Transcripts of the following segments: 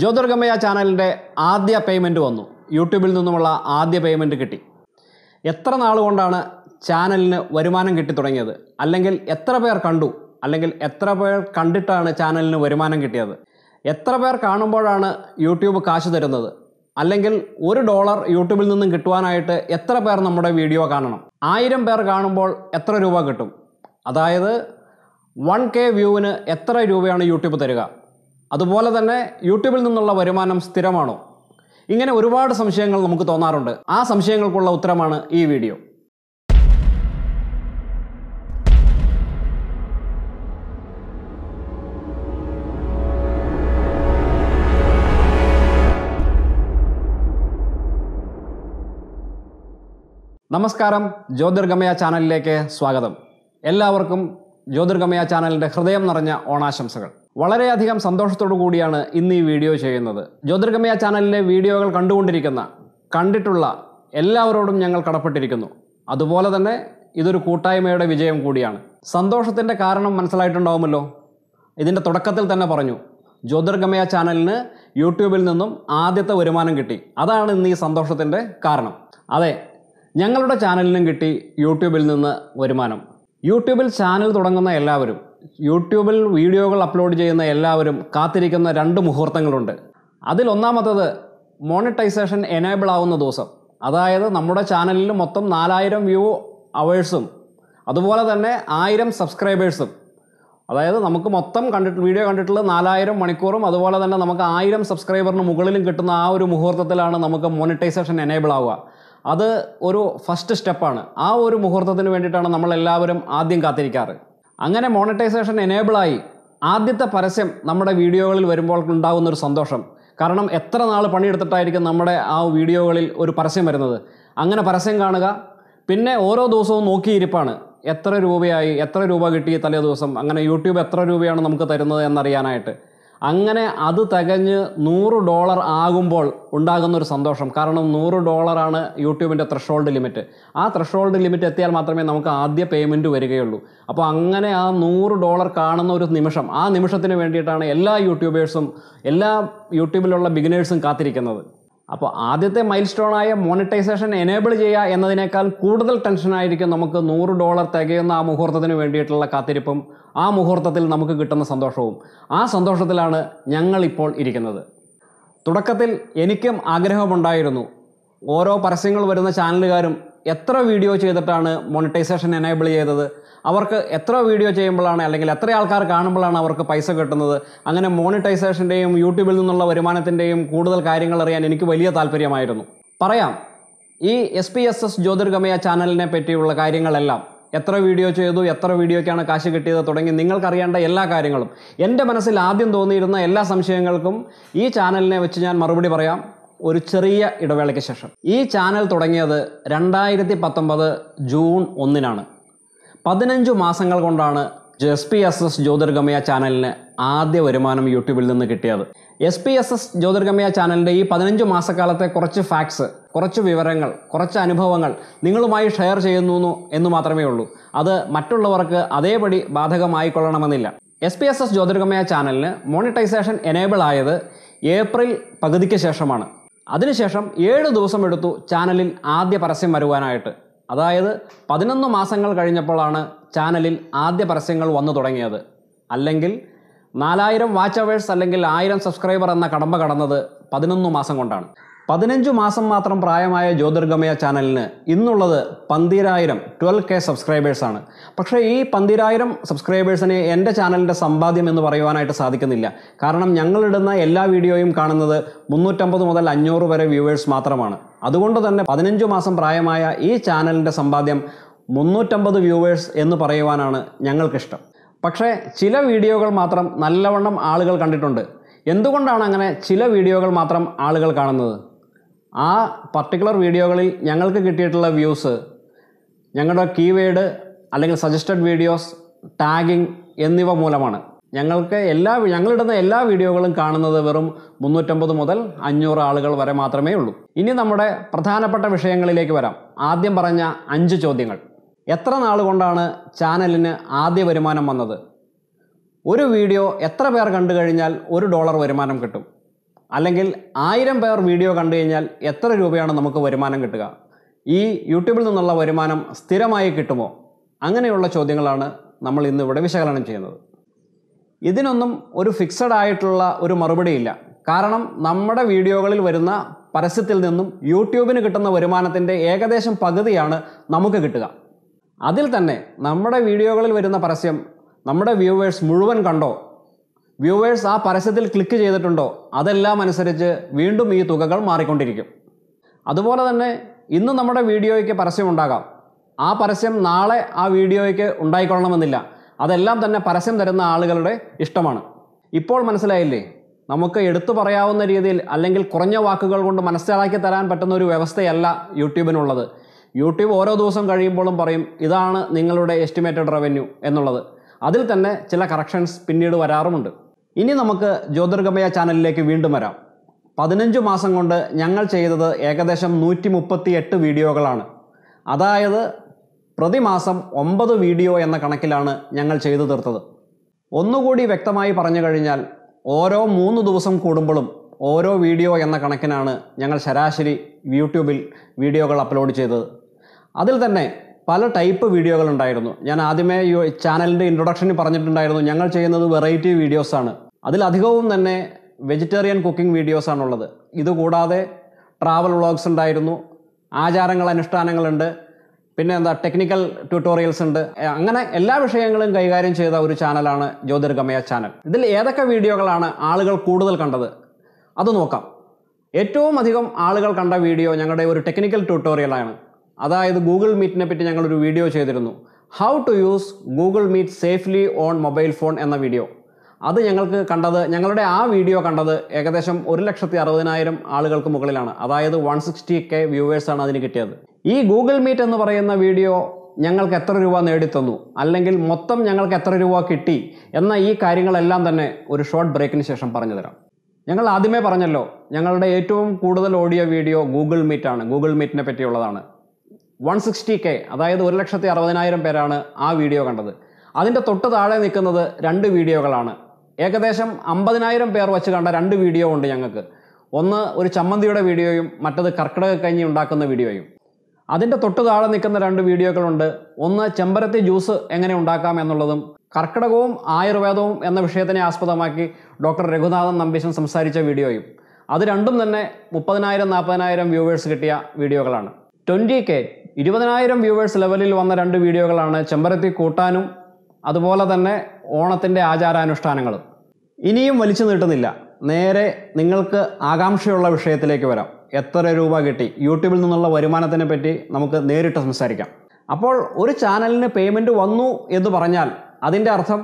ജ്യോതിർഗമയ ചാനലിൻ്റെ ആദ്യ പേയ്മെൻറ്റ് വന്നു യൂട്യൂബിൽ നിന്നുമുള്ള ആദ്യ പേയ്മെൻറ്റ് കിട്ടി എത്ര നാൾ കൊണ്ടാണ് ചാനലിന് വരുമാനം കിട്ടി തുടങ്ങിയത് അല്ലെങ്കിൽ എത്ര പേർ കണ്ടു അല്ലെങ്കിൽ എത്ര പേർ കണ്ടിട്ടാണ് ചാനലിന് വരുമാനം കിട്ടിയത് എത്ര പേർ കാണുമ്പോഴാണ് യൂട്യൂബ് കാശ് തരുന്നത് അല്ലെങ്കിൽ ഒരു ഡോളർ യൂട്യൂബിൽ നിന്നും കിട്ടുവാനായിട്ട് എത്ര പേർ നമ്മുടെ വീഡിയോ കാണണം ആയിരം പേർ കാണുമ്പോൾ എത്ര രൂപ കിട്ടും അതായത് വൺ കെ വ്യൂവിന് എത്ര രൂപയാണ് യൂട്യൂബ് തരിക അതുപോലെ തന്നെ യൂട്യൂബിൽ നിന്നുള്ള വരുമാനം സ്ഥിരമാണോ ഇങ്ങനെ ഒരുപാട് സംശയങ്ങൾ നമുക്ക് തോന്നാറുണ്ട് ആ സംശയങ്ങൾക്കുള്ള ഉത്തരമാണ് ഈ വീഡിയോ നമസ്കാരം ജ്യോതിർഗമയ ചാനലിലേക്ക് സ്വാഗതം എല്ലാവർക്കും ജ്യോതിർഗമയ ചാനലിൻ്റെ ഹൃദയം നിറഞ്ഞ ഓണാശംസകൾ വളരെയധികം സന്തോഷത്തോടു കൂടിയാണ് ഇന്ന് ഈ വീഡിയോ ചെയ്യുന്നത് ജ്യോതിർഗമയ ചാനലിലെ വീഡിയോകൾ കണ്ടുകൊണ്ടിരിക്കുന്ന കണ്ടിട്ടുള്ള എല്ലാവരോടും ഞങ്ങൾ കടപ്പെട്ടിരിക്കുന്നു അതുപോലെ തന്നെ ഇതൊരു കൂട്ടായ്മയുടെ വിജയം കൂടിയാണ് സന്തോഷത്തിൻ്റെ കാരണം മനസ്സിലായിട്ടുണ്ടാവുമല്ലോ ഇതിൻ്റെ തുടക്കത്തിൽ തന്നെ പറഞ്ഞു ജ്യോതിർഗമയ ചാനലിന് യൂട്യൂബിൽ നിന്നും ആദ്യത്തെ വരുമാനം കിട്ടി അതാണ് ഇന്ന് ഈ സന്തോഷത്തിൻ്റെ കാരണം അതെ ഞങ്ങളുടെ ചാനലിനും കിട്ടി യൂട്യൂബിൽ നിന്ന് വരുമാനം യൂട്യൂബിൽ ചാനൽ തുടങ്ങുന്ന എല്ലാവരും യൂട്യൂബിൽ വീഡിയോകൾ അപ്ലോഡ് ചെയ്യുന്ന എല്ലാവരും കാത്തിരിക്കുന്ന രണ്ട് മുഹൂർത്തങ്ങളുണ്ട് അതിൽ ഒന്നാമത്തത് മോണിറ്റൈസേഷൻ എനേബിൾ ആവുന്ന ദിവസം അതായത് നമ്മുടെ ചാനലിൽ മൊത്തം നാലായിരം വ്യൂ അവേഴ്സും അതുപോലെ തന്നെ ആയിരം സബ്സ്ക്രൈബേഴ്സും അതായത് നമുക്ക് മൊത്തം കണ്ടിട്ട് വീഡിയോ കണ്ടിട്ടുള്ള നാലായിരം മണിക്കൂറും അതുപോലെ തന്നെ നമുക്ക് ആയിരം സബ്സ്ക്രൈബറിന് മുകളിലും കിട്ടുന്ന ആ ഒരു മുഹൂർത്തത്തിലാണ് നമുക്ക് മോണിറ്റൈസേഷൻ എനേബിൾ ആവുക അത് ഒരു ഫസ്റ്റ് സ്റ്റെപ്പാണ് ആ ഒരു മുഹൂർത്തത്തിന് വേണ്ടിയിട്ടാണ് നമ്മളെല്ലാവരും ആദ്യം കാത്തിരിക്കാറ് അങ്ങനെ മോണറ്റൈസേഷൻ എനേബിളായി ആദ്യത്തെ പരസ്യം നമ്മുടെ വീഡിയോകളിൽ വരുമ്പോൾ ഉണ്ടാകുന്ന ഒരു സന്തോഷം കാരണം എത്ര നാൾ പണിയെടുത്തിട്ടായിരിക്കും നമ്മുടെ ആ വീഡിയോകളിൽ ഒരു പരസ്യം വരുന്നത് അങ്ങനെ പരസ്യം കാണുക പിന്നെ ഓരോ ദിവസവും നോക്കിയിരിപ്പാണ് എത്ര രൂപയായി എത്ര രൂപ കിട്ടി തലേ ദിവസം അങ്ങനെ യൂട്യൂബ് എത്ര രൂപയാണ് നമുക്ക് തരുന്നത് എന്നറിയാനായിട്ട് അങ്ങനെ അത് തികഞ്ഞ് നൂറ് ഡോളർ ആകുമ്പോൾ ഉണ്ടാകുന്ന ഒരു സന്തോഷം കാരണം നൂറ് ഡോളറാണ് യൂട്യൂബിൻ്റെ ത്രഷോൾഡ് ലിമിറ്റ് ആ ത്രഷോൾഡ് ലിമിറ്റ് എത്തിയാൽ മാത്രമേ നമുക്ക് ആദ്യ പേയ്മെൻറ്റ് വരികയുള്ളൂ അപ്പോൾ അങ്ങനെ ആ നൂറ് ഡോളർ കാണുന്ന ഒരു നിമിഷം ആ നിമിഷത്തിന് വേണ്ടിയിട്ടാണ് എല്ലാ യൂട്യൂബേഴ്സും എല്ലാ യൂട്യൂബിലുള്ള ബിഗിനേഴ്സും കാത്തിരിക്കുന്നത് അപ്പോൾ ആദ്യത്തെ മൈൽ സ്റ്റോണായ മോണിറ്റൈസേഷൻ എനേബിൾ ചെയ്യുക എന്നതിനേക്കാൾ കൂടുതൽ ടെൻഷനായിരിക്കും നമുക്ക് നൂറ് ഡോളർ തികയുന്ന ആ മുഹൂർത്തത്തിന് വേണ്ടിയിട്ടുള്ള കാത്തിരിപ്പും ആ മുഹൂർത്തത്തിൽ നമുക്ക് കിട്ടുന്ന സന്തോഷവും ആ സന്തോഷത്തിലാണ് ഞങ്ങളിപ്പോൾ ഇരിക്കുന്നത് തുടക്കത്തിൽ എനിക്കും ആഗ്രഹമുണ്ടായിരുന്നു ഓരോ പരസ്യങ്ങൾ വരുന്ന ചാനലുകാരും എത്ര വീഡിയോ ചെയ്തിട്ടാണ് മോണിറ്റൈസേഷൻ എനേബിൾ ചെയ്തത് അവർക്ക് എത്ര വീഡിയോ ചെയ്യുമ്പോഴാണ് അല്ലെങ്കിൽ എത്ര ആൾക്കാർ കാണുമ്പോഴാണ് അവർക്ക് പൈസ കിട്ടുന്നത് അങ്ങനെ മോണിറ്റൈസേഷൻ്റെയും യൂട്യൂബിൽ നിന്നുള്ള വരുമാനത്തിൻ്റെയും കൂടുതൽ കാര്യങ്ങൾ അറിയാൻ എനിക്ക് വലിയ താല്പര്യമായിരുന്നു പറയാം ഈ S P S S Jyothirgamaya ചാനലിനെ പറ്റിയുള്ള കാര്യങ്ങളെല്ലാം എത്ര വീഡിയോ ചെയ്തു എത്ര വീഡിയോയ്ക്കാണ് കാശ് കിട്ടിയത് തുടങ്ങി നിങ്ങൾക്കറിയേണ്ട എല്ലാ കാര്യങ്ങളും എൻ്റെ മനസ്സിൽ ആദ്യം തോന്നിയിരുന്ന എല്ലാ സംശയങ്ങൾക്കും ഈ ചാനലിനെ വെച്ച് ഞാൻ മറുപടി പറയാം ഒരു ചെറിയ ഇടവേളയ്ക്ക് ശേഷം ഈ ചാനൽ തുടങ്ങിയത് രണ്ടായിരത്തി പത്തൊമ്പത് ജൂൺ ഒന്നിനാണ് പതിനഞ്ച് മാസങ്ങൾ കൊണ്ടാണ് S P S S Jyothirgamaya ചാനലിന് ആദ്യ വരുമാനം യൂട്യൂബിൽ നിന്ന് കിട്ടിയത് S P S S Jyothirgamaya ചാനലിൻ്റെ ഈ പതിനഞ്ച് മാസക്കാലത്തെ കുറച്ച് ഫാക്ട്സ് കുറച്ച് വിവരങ്ങൾ കുറച്ച് അനുഭവങ്ങൾ നിങ്ങളുമായി ഷെയർ ചെയ്യുന്നു എന്ന് മാത്രമേ ഉള്ളൂ അത് മറ്റുള്ളവർക്ക് അതേപടി ബാധകമായിക്കൊള്ളണമെന്നില്ല S P S S Jyothirgamaya ചാനലിന് മോണിറ്റൈസേഷൻ എനേബിൾ ആയത് ഏപ്രിൽ പകുതിക്ക് ശേഷമാണ് അതിനുശേഷം ഏഴ് ദിവസം എടുത്തു ചാനലിൽ ആദ്യ പരസ്യം വരുവാനായിട്ട് അതായത് പതിനൊന്ന് മാസങ്ങൾ കഴിഞ്ഞപ്പോഴാണ് ചാനലിൽ ആദ്യ പരസ്യങ്ങൾ വന്നു തുടങ്ങിയത് അല്ലെങ്കിൽ നാലായിരം വാച്ച് അവേഴ്സ് അല്ലെങ്കിൽ ആയിരം സബ്സ്ക്രൈബർ എന്ന കടമ്പ കടന്നത് പതിനൊന്ന് മാസം കൊണ്ടാണ് പതിനഞ്ച് മാസം മാത്രം പ്രായമായ ജ്യോതിർഗമയ ചാനലിന് ഇന്നുള്ളത് പന്തിരായിരം ട്വൽവ് കെ സബ്സ്ക്രൈബേഴ്സാണ് പക്ഷേ ഈ പന്തിരായിരം സബ്സ്ക്രൈബേഴ്സിനെ എൻ്റെ ചാനലിൻ്റെ സമ്പാദ്യം എന്ന് പറയുവാനായിട്ട് സാധിക്കുന്നില്ല കാരണം ഞങ്ങളിടുന്ന എല്ലാ വീഡിയോയും കാണുന്നത് മുന്നൂറ്റമ്പത് മുതൽ അഞ്ഞൂറ് വരെ വ്യൂവേഴ്സ് മാത്രമാണ് അതുകൊണ്ട് തന്നെ പതിനഞ്ച് മാസം പ്രായമായ ഈ ചാനലിൻ്റെ സമ്പാദ്യം മുന്നൂറ്റമ്പത് വ്യൂവേഴ്സ് എന്ന് പറയുവാനാണ് ഞങ്ങൾക്കിഷ്ടം പക്ഷേ ചില വീഡിയോകൾ മാത്രം നല്ലവണ്ണം ആളുകൾ കണ്ടിട്ടുണ്ട് എന്തുകൊണ്ടാണ് അങ്ങനെ ചില വീഡിയോകൾ മാത്രം ആളുകൾ കാണുന്നത് ആ പർട്ടിക്കുലർ വീഡിയോകളിൽ ഞങ്ങൾക്ക് കിട്ടിയിട്ടുള്ള വ്യൂസ് ഞങ്ങളുടെ കീവേഡ് അല്ലെങ്കിൽ സജസ്റ്റഡ് വീഡിയോസ് ടാഗിങ് എന്നിവ മൂലമാണ് ഞങ്ങൾക്ക് എല്ലാ ഞങ്ങളിടുന്ന എല്ലാ വീഡിയോകളും കാണുന്നത് വെറും മുന്നൂറ്റമ്പത് മുതൽ അഞ്ഞൂറ് ആളുകൾ വരെ മാത്രമേ ഉള്ളൂ ഇനി നമ്മുടെ പ്രധാനപ്പെട്ട വിഷയങ്ങളിലേക്ക് വരാം ആദ്യം പറഞ്ഞ അഞ്ച് ചോദ്യങ്ങൾ എത്ര നാൾ കൊണ്ടാണ് ചാനലിന് ആദ്യ വരുമാനം വന്നത് ഒരു വീഡിയോ എത്ര പേർ കണ്ടു കഴിഞ്ഞാൽ ഒരു ഡോളർ വരുമാനം കിട്ടും അല്ലെങ്കിൽ ആയിരം പേർ വീഡിയോ കണ്ടു കഴിഞ്ഞാൽ എത്ര രൂപയാണ് നമുക്ക് വരുമാനം കിട്ടുക ഈ യൂട്യൂബിൽ നിന്നുള്ള വരുമാനം സ്ഥിരമായി കിട്ടുമോ അങ്ങനെയുള്ള ചോദ്യങ്ങളാണ് നമ്മൾ ഇന്ന് ഇവിടെ വിശകലനം ചെയ്യുന്നത് ഇതിനൊന്നും ഒരു ഫിക്സഡ് ആയിട്ടുള്ള ഒരു മറുപടിയില്ല കാരണം നമ്മുടെ വീഡിയോകളിൽ വരുന്ന പരസ്യത്തിൽ നിന്നും യൂട്യൂബിന് കിട്ടുന്ന വരുമാനത്തിൻ്റെ ഏകദേശം പകുതിയാണ് നമുക്ക് കിട്ടുക അതിൽ തന്നെ നമ്മുടെ വീഡിയോകളിൽ വരുന്ന പരസ്യം നമ്മുടെ വ്യൂവേഴ്സ് മുഴുവൻ കണ്ടോ വ്യൂവേഴ്സ് ആ പരസ്യത്തിൽ ക്ലിക്ക് ചെയ്തിട്ടുണ്ടോ അതെല്ലാം അനുസരിച്ച് വീണ്ടും ഈ തുകകൾ മാറിക്കൊണ്ടിരിക്കും അതുപോലെ തന്നെ ഇന്ന് നമ്മുടെ വീഡിയോയ്ക്ക് പരസ്യം ഉണ്ടാകാം ആ പരസ്യം നാളെ ആ വീഡിയോയ്ക്ക് ഉണ്ടായിക്കൊള്ളണമെന്നില്ല അതെല്ലാം തന്നെ പരസ്യം തരുന്ന ആളുകളുടെ ഇഷ്ടമാണ് ഇപ്പോൾ മനസ്സിലായില്ലേ നമുക്ക് എടുത്തു പറയാവുന്ന രീതിയിൽ അല്ലെങ്കിൽ കുറഞ്ഞ വാക്കുകൾ കൊണ്ട് മനസ്സിലാക്കി തരാൻ പറ്റുന്ന ഒരു വ്യവസ്ഥയല്ല യൂട്യൂബിനുള്ളത് യൂട്യൂബ് ഓരോ ദിവസം കഴിയുമ്പോഴും പറയും ഇതാണ് നിങ്ങളുടെ എസ്റ്റിമേറ്റഡ് റവന്യൂ എന്നുള്ളത് അതിൽ തന്നെ ചില കറക്ഷൻസ് പിന്നീട് വരാറുമുണ്ട് ഇനി നമുക്ക് ജ്യോതിർഗമയ ചാനലിലേക്ക് വീണ്ടും വരാം പതിനഞ്ച് മാസം കൊണ്ട് ഞങ്ങൾ ചെയ്തത് ഏകദേശം നൂറ്റി മുപ്പത്തി എട്ട് വീഡിയോകളാണ് അതായത് പ്രതിമാസം ഒമ്പത് വീഡിയോ എന്ന കണക്കിലാണ് ഞങ്ങൾ ചെയ്തു തീർത്തത് ഒന്നുകൂടി വ്യക്തമായി പറഞ്ഞു കഴിഞ്ഞാൽ ഓരോ മൂന്ന് ദിവസം കൂടുമ്പോഴും ഓരോ വീഡിയോ എന്ന കണക്കിനാണ് ഞങ്ങൾ ശരാശരി യൂട്യൂബിൽ വീഡിയോകൾ അപ്ലോഡ് ചെയ്തത് അതിൽ തന്നെ പല ടൈപ്പ് വീഡിയോകൾ ഉണ്ടായിരുന്നു ഞാൻ ആദ്യമേ ചാനലിൻ്റെ ഇൻട്രൊഡക്ഷനിൽ പറഞ്ഞിട്ടുണ്ടായിരുന്നു ഞങ്ങൾ ചെയ്യുന്നത് വെറൈറ്റി വീഡിയോസാണ് അതിലധികവും തന്നെ വെജിറ്റേറിയൻ കുക്കിംഗ് വീഡിയോസാണുള്ളത് ഇതുകൂടാതെ ട്രാവൽ വ്ളോഗ്സ് ഉണ്ടായിരുന്നു ആചാരങ്ങൾ അനുഷ്ഠാനങ്ങളുണ്ട് പിന്നെ എന്താ ടെക്നിക്കൽ ട്യൂട്ടോറിയൽസ് ഉണ്ട് അങ്ങനെ എല്ലാ വിഷയങ്ങളും കൈകാര്യം ചെയ്ത ഒരു ചാനലാണ് ജ്യോതിർഗമയ ചാനൽ ഇതിൽ ഏതൊക്കെ വീഡിയോകളാണ് ആളുകൾ കൂടുതൽ കണ്ടത് അത് നോക്കാം ഏറ്റവും അധികം ആളുകൾ കണ്ട വീഡിയോ ഞങ്ങളുടെ ഒരു ടെക്നിക്കൽ ട്യൂട്ടോറിയലാണ് അതായത് ഗൂഗിൾ മീറ്റിനെ പറ്റി ഞങ്ങളൊരു വീഡിയോ ചെയ്തിരുന്നു how to use Google Meet safely on mobile phone എന്ന വീഡിയോ അത് ഞങ്ങൾക്ക് കണ്ടത് ഞങ്ങളുടെ ആ വീഡിയോ കണ്ടത് ഏകദേശം ഒരു ലക്ഷത്തി അറുപതിനായിരം ആളുകൾക്ക് മുകളിലാണ് അതായത് വൺ സിക്സ്റ്റി കെ വ്യൂവേഴ്സാണ് അതിന് കിട്ടിയത് ഈ ഗൂഗിൾ മീറ്റ് എന്ന് പറയുന്ന വീഡിയോ ഞങ്ങൾക്ക് എത്ര രൂപ നേടിത്തന്നു അല്ലെങ്കിൽ മൊത്തം ഞങ്ങൾക്ക് എത്ര രൂപ കിട്ടി എന്ന ഈ കാര്യങ്ങളെല്ലാം തന്നെ ഒരു ഷോർട്ട് ബ്രേക്കിന് ശേഷം പറഞ്ഞു തരാം ഞങ്ങൾ ആദ്യമേ പറഞ്ഞല്ലോ ഞങ്ങളുടെ ഏറ്റവും കൂടുതൽ ഓഡിയോ വീഡിയോ ഗൂഗിൾ മീറ്റാണ് ഗൂഗിൾ മീറ്റിനെ പറ്റിയുള്ളതാണ് വൺ സിക്സ്റ്റി കെ അതായത് ഒരു ലക്ഷത്തി അറുപതിനായിരം പേരാണ് ആ വീഡിയോ കണ്ടത് അതിൻ്റെ തൊട്ട് താഴെ നിൽക്കുന്നത് രണ്ട് വീഡിയോകളാണ് ഏകദേശം അമ്പതിനായിരം പേർ വെച്ച് കണ്ട രണ്ട് വീഡിയോ ഉണ്ട് ഞങ്ങൾക്ക് ഒന്ന് ഒരു ചമ്മന്തിയുടെ വീഡിയോയും മറ്റത് കർക്കിടക കഞ്ഞി ഉണ്ടാക്കുന്ന വീഡിയോയും അതിൻ്റെ തൊട്ട് താഴെ നിൽക്കുന്ന രണ്ട് വീഡിയോകളുണ്ട് ഒന്ന് ചെമ്പരത്തി ജ്യൂസ് എങ്ങനെ ഉണ്ടാക്കാം എന്നുള്ളതും കർക്കിടകവും ആയുർവേദവും എന്ന വിഷയത്തിനെ ആസ്പദമാക്കി ഡോക്ടർ രഘുനാഥൻ നമ്പീശൻ സംസാരിച്ച വീഡിയോയും അത് രണ്ടും തന്നെ മുപ്പതിനായിരം നാൽപ്പതിനായിരം വ്യൂവേഴ്സ് കിട്ടിയ വീഡിയോകളാണ് ട്വൻറ്റി കെ ഇരുപതിനായിരം വ്യൂവേഴ്സ് ലെവലിൽ വന്ന രണ്ട് വീഡിയോകളാണ് ചെമ്പരത്തി കൂട്ടാനും അതുപോലെ തന്നെ ഓണത്തിൻ്റെ ആചാരാനുഷ്ഠാനങ്ങളും ഇനിയും വലിച്ചു നീട്ടുന്നില്ല നേരെ നിങ്ങൾക്ക് ആകാംക്ഷയുള്ള വിഷയത്തിലേക്ക് വരാം എത്ര രൂപ കിട്ടി യൂട്യൂബിൽ നിന്നുള്ള വരുമാനത്തിനെ പറ്റി നമുക്ക് നേരിട്ട് സംസാരിക്കാം അപ്പോൾ ഒരു ചാനലിന് പേയ്മെൻറ്റ് വന്നു എന്ന് പറഞ്ഞാൽ അതിൻ്റെ അർത്ഥം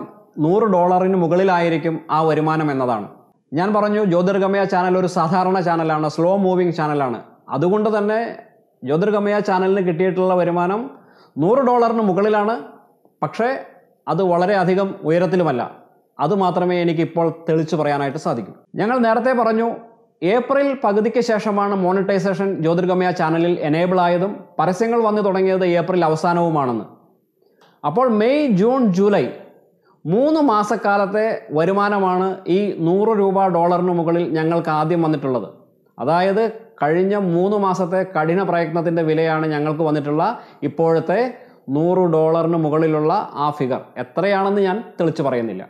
നൂറ് ഡോളറിന് മുകളിലായിരിക്കും ആ വരുമാനം എന്നതാണ് ഞാൻ പറഞ്ഞു ജ്യോതിർഗമയ ചാനൽ ഒരു സാധാരണ ചാനലാണ് സ്ലോ മൂവിങ് ചാനലാണ് അതുകൊണ്ട് തന്നെ ജ്യോതിർഗമയ ചാനലിന് കിട്ടിയിട്ടുള്ള വരുമാനം നൂറ് ഡോളറിന് മുകളിലാണ് പക്ഷേ അത് വളരെയധികം ഉയരത്തിലുമല്ല അതുമാത്രമേ മാത്രമേ എനിക്ക് ഇപ്പോൾ തെളിച്ചു പറയാനായിട്ട് സാധിക്കൂ ഞങ്ങൾ നേരത്തെ പറഞ്ഞു ഏപ്രിൽ പകുതിക്ക് ശേഷമാണ് മോണിറ്റൈസേഷൻ ജ്യോതിർഗമയ ചാനലിൽ എനേബിൾ ആയതും പരസ്യങ്ങൾ വന്നു തുടങ്ങിയത് ഏപ്രിൽ അവസാനവുമാണെന്ന് അപ്പോൾ മെയ് ജൂൺ ജൂലൈ മൂന്ന് മാസക്കാലത്തെ വരുമാനമാണ് ഈ നൂറ് രൂപ ഡോളറിന് മുകളിൽ ഞങ്ങൾക്ക് ആദ്യം വന്നിട്ടുള്ളത് അതായത് കഴിഞ്ഞ മൂന്ന് മാസത്തെ കഠിന പ്രയത്നത്തിൻ്റെ വിലയാണ് ഞങ്ങൾക്ക് വന്നിട്ടുള്ള ഇപ്പോഴത്തെ നൂറ് ഡോളറിന് മുകളിലുള്ള ആ ഫിഗർ എത്രയാണെന്ന് ഞാൻ തെളിച്ചു പറയുന്നില്ല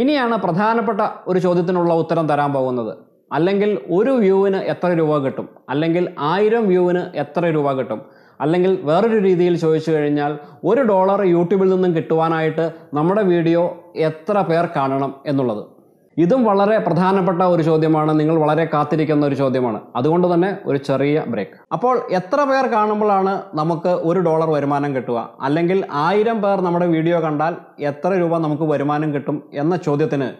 ഇനിയാണ് പ്രധാനപ്പെട്ട ഒരു ചോദ്യത്തിനുള്ള ഉത്തരം തരാൻ പോകുന്നത് അല്ലെങ്കിൽ ഒരു വ്യൂവിന് എത്ര രൂപ കിട്ടും അല്ലെങ്കിൽ ആയിരം വ്യൂവിന് എത്ര രൂപ കിട്ടും അല്ലെങ്കിൽ വേറൊരു രീതിയിൽ ചോദിച്ചു കഴിഞ്ഞാൽ ഒരു ഡോളർ യൂട്യൂബിൽ നിന്നും കിട്ടുവാനായിട്ട് നമ്മുടെ വീഡിയോ എത്ര പേർ കാണണം എന്നുള്ളത് ഇതും വളരെ പ്രധാനപ്പെട്ട ഒരു ചോദ്യമാണ് നിങ്ങൾ വളരെ കാത്തിരിക്കുന്ന ഒരു ചോദ്യമാണ് അതുകൊണ്ട് തന്നെ ഒരു ചെറിയ ബ്രേക്ക് അപ്പോൾ എത്ര പേർ കാണുമ്പോഴാണ് നമുക്ക് ഒരു ഡോളർ വരുമാനം കിട്ടുക അല്ലെങ്കിൽ ആയിരം പേർ നമ്മുടെ വീഡിയോ കണ്ടാൽ എത്ര രൂപ നമുക്ക് വരുമാനം കിട്ടും എന്ന ചോദ്യത്തിന്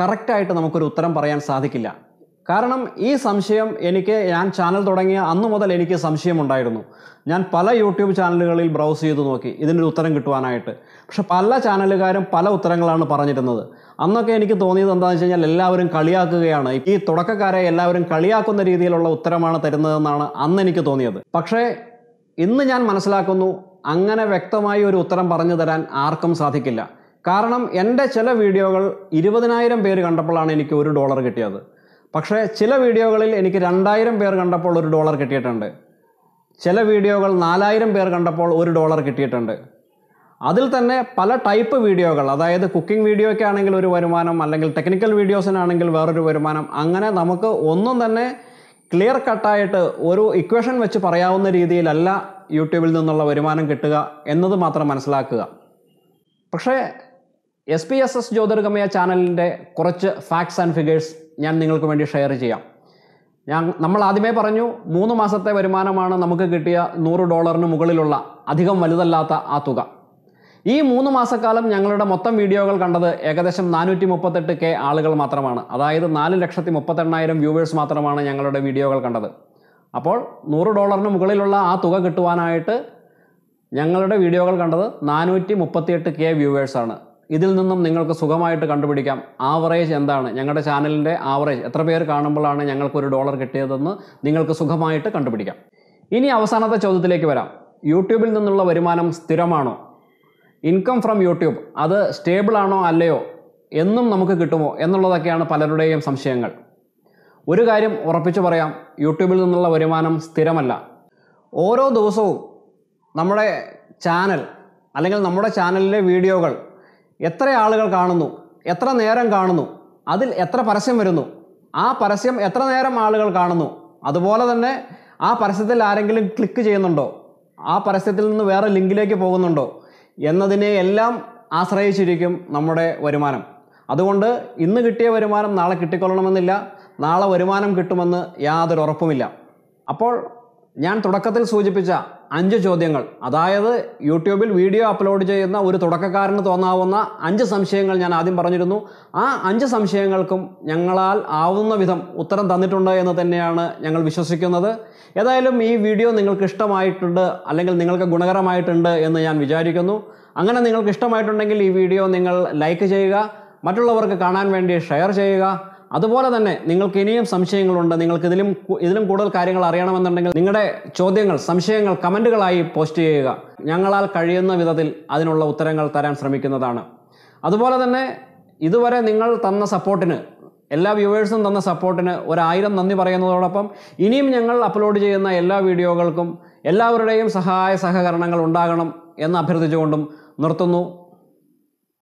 കറക്റ്റായിട്ട് നമുക്കൊരു ഉത്തരം പറയാൻ സാധിക്കില്ല കാരണം ഈ സംശയം എനിക്ക് ഞാൻ ചാനൽ തുടങ്ങിയ അന്നു മുതൽ എനിക്ക് സംശയമുണ്ടായിരുന്നു ഞാൻ പല യൂട്യൂബ് ചാനലുകളിൽ ബ്രൗസ് ചെയ്ത് നോക്കി ഇതിനൊരു ഉത്തരം കിട്ടുവാനായിട്ട് പക്ഷെ പല ചാനലുകാരും പല ഉത്തരങ്ങളാണ് പറഞ്ഞിരുന്നത് അന്നൊക്കെ എനിക്ക് തോന്നിയത് എന്താണെന്ന് വെച്ച് കഴിഞ്ഞാൽ എല്ലാവരും കളിയാക്കുകയാണ് ഈ തുടക്കക്കാരെ എല്ലാവരും കളിയാക്കുന്ന രീതിയിലുള്ള ഉത്തരമാണ് തരുന്നതെന്നാണ് അന്ന് എനിക്ക് തോന്നിയത് പക്ഷേ ഇന്ന് ഞാൻ മനസ്സിലാക്കുന്നു അങ്ങനെ വ്യക്തമായി ഒരു ഉത്തരം പറഞ്ഞു തരാൻ ആർക്കും സാധിക്കില്ല കാരണം എൻ്റെ ചില വീഡിയോകൾ ഇരുപതിനായിരം പേര് കണ്ടപ്പോഴാണ് എനിക്ക് ഒരു ഡോളർ കിട്ടിയത് പക്ഷേ ചില വീഡിയോകളിൽ എനിക്ക് രണ്ടായിരം പേർ കണ്ടപ്പോൾ ഒരു ഡോളർ കിട്ടിയിട്ടുണ്ട് ചില വീഡിയോകൾ നാലായിരം പേർ കണ്ടപ്പോൾ ഒരു ഡോളർ കിട്ടിയിട്ടുണ്ട് അതിൽ തന്നെ പല ടൈപ്പ് വീഡിയോകൾ അതായത് കുക്കിംഗ് വീഡിയോയ്ക്ക് ആണെങ്കിൽ ഒരു വരുമാനം അല്ലെങ്കിൽ ടെക്നിക്കൽ വീഡിയോസിനാണെങ്കിൽ വേറൊരു വരുമാനം അങ്ങനെ നമുക്ക് ഒന്നും തന്നെ ക്ലിയർ കട്ടായിട്ട് ഒരു ഇക്വേഷൻ വെച്ച് പറയാവുന്ന രീതിയിലല്ല യൂട്യൂബിൽ നിന്നുള്ള വരുമാനം കിട്ടുക എന്നത് മാത്രം മനസ്സിലാക്കുക പക്ഷേ S P S S Jyothirgamaya ചാനലിൻ്റെ കുറച്ച് ഫാക്ട്സ് ആൻഡ് ഫിഗേഴ്സ് ഞാൻ നിങ്ങൾക്ക് വേണ്ടി ഷെയർ ചെയ്യാം ഞാൻ നമ്മൾ ആദ്യമേ പറഞ്ഞു മൂന്ന് മാസത്തെ വരുമാനമാണ് നമുക്ക് കിട്ടിയ നൂറ് ഡോളറിന് മുകളിലുള്ള അധികം വലുതല്ലാത്ത ആ തുക ഈ മൂന്ന് മാസക്കാലം ഞങ്ങളുടെ മൊത്തം വീഡിയോകൾ കണ്ടത് ഏകദേശം നാനൂറ്റി മുപ്പത്തെട്ട് കെ ആളുകൾ മാത്രമാണ് അതായത് നാല് ലക്ഷത്തി മുപ്പത്തെണ്ണായിരം വ്യൂവേഴ്സ് മാത്രമാണ് ഞങ്ങളുടെ വീഡിയോകൾ കണ്ടത് അപ്പോൾ നൂറ് ഡോളറിന് മുകളിലുള്ള ആ തുക കിട്ടുവാനായിട്ട് ഞങ്ങളുടെ വീഡിയോകൾ കണ്ടത് നാനൂറ്റി മുപ്പത്തിയെട്ട് കെ വ്യൂവേഴ്സാണ് ഇതിൽ നിന്നും നിങ്ങൾക്ക് സുഖമായിട്ട് കണ്ടുപിടിക്കാം ആവറേജ് എന്താണ് ഞങ്ങളുടെ ചാനലിൻ്റെ ആവറേജ് എത്ര പേർ കാണുമ്പോഴാണ് ഞങ്ങൾക്കൊരു ഡോളർ കിട്ടിയതെന്ന് നിങ്ങൾക്ക് സുഖമായിട്ട് കണ്ടുപിടിക്കാം ഇനി അവസാനത്തെ ചോദ്യത്തിലേക്ക് വരാം യൂട്യൂബിൽ നിന്നുള്ള വരുമാനം സ്ഥിരമാണോ ഇൻകം ഫ്രം യൂട്യൂബ് അത് സ്റ്റേബിൾ ആണോ അല്ലയോ എന്നും നമുക്ക് കിട്ടുമോ എന്നുള്ളതൊക്കെയാണ് പലരുടെയും സംശയങ്ങൾ ഒരു കാര്യം ഉറപ്പിച്ചു പറയാം യൂട്യൂബിൽ നിന്നുള്ള വരുമാനം സ്ഥിരമല്ല ഓരോ ദിവസവും നമ്മുടെ ചാനൽ അല്ലെങ്കിൽ നമ്മുടെ ചാനലിലെ വീഡിയോകൾ എത്ര ആളുകൾ കാണുന്നു എത്ര നേരം കാണുന്നു അതിൽ എത്ര പരസ്യം വരുന്നു ആ പരസ്യം എത്ര നേരം ആളുകൾ കാണുന്നു അതുപോലെ തന്നെ ആ പരസ്യത്തിൽ ആരെങ്കിലും ക്ലിക്ക് ചെയ്യുന്നുണ്ടോ ആ പരസ്യത്തിൽ നിന്ന് വേറെ ലിങ്കിലേക്ക് പോകുന്നുണ്ടോ എന്നതിനെ എല്ലാം ആശ്രയിച്ചിരിക്കും നമ്മുടെ വരുമാനം അതുകൊണ്ട് ഇന്ന് കിട്ടിയ വരുമാനം നാളെ കിട്ടിക്കൊള്ളണമെന്നില്ല നാളെ വരുമാനം കിട്ടുമെന്ന് യാതൊരു ഉറപ്പുമില്ല അപ്പോൾ ഞാൻ തുടക്കത്തിൽ സൂചിപ്പിച്ച അഞ്ച് ചോദ്യങ്ങൾ അതായത് യൂട്യൂബിൽ വീഡിയോ അപ്ലോഡ് ചെയ്യുന്ന ഒരു തുടക്കക്കാരന് തോന്നാവുന്ന അഞ്ച് സംശയങ്ങൾ ഞാൻ ആദ്യം പറഞ്ഞിരുന്നു ആ അഞ്ച് സംശയങ്ങൾക്കും ഞങ്ങളാൽ ആവുന്ന വിധം ഉത്തരം തന്നിട്ടുണ്ട് എന്ന് തന്നെയാണ് ഞങ്ങൾ വിശ്വസിക്കുന്നത് ഏതായാലും ഈ വീഡിയോ നിങ്ങൾക്ക് ഇഷ്ടമായിട്ടുണ്ട് അല്ലെങ്കിൽ നിങ്ങൾക്ക് ഗുണകരമായിട്ടുണ്ട് എന്ന് ഞാൻ വിചാരിക്കുന്നു അങ്ങനെ നിങ്ങൾക്ക് ഇഷ്ടമായിട്ടുണ്ടെങ്കിൽ ഈ വീഡിയോ നിങ്ങൾ ലൈക്ക് ചെയ്യുക മറ്റുള്ളവർക്ക് കാണാൻ വേണ്ടി ഷെയർ ചെയ്യുക അതുപോലെ തന്നെ നിങ്ങൾക്ക് ഇനിയും സംശയങ്ങളുണ്ട് നിങ്ങൾക്ക് ഇതിലും ഇതിലും കൂടുതൽ കാര്യങ്ങൾ അറിയണമെന്നുണ്ടെങ്കിൽ നിങ്ങളുടെ ചോദ്യങ്ങൾ സംശയങ്ങൾ കമൻറ്റുകളായി പോസ്റ്റ് ചെയ്യുക ഞങ്ങളാൽ കഴിയുന്ന വിധത്തിൽ അതിനുള്ള ഉത്തരങ്ങൾ തരാൻ ശ്രമിക്കുന്നതാണ് അതുപോലെ തന്നെ ഇതുവരെ നിങ്ങൾ തന്ന സപ്പോർട്ടിന് എല്ലാ വ്യൂവേഴ്സും തന്ന സപ്പോർട്ടിന് ഒരായിരം നന്ദി പറയുന്നതോടൊപ്പം ഇനിയും ഞങ്ങൾ അപ്ലോഡ് ചെയ്യുന്ന എല്ലാ വീഡിയോകൾക്കും എല്ലാവരുടെയും സഹായ സഹകരണങ്ങൾ ഉണ്ടാകണം എന്ന് അഭ്യർത്ഥിച്ചുകൊണ്ടും നിർത്തുന്നു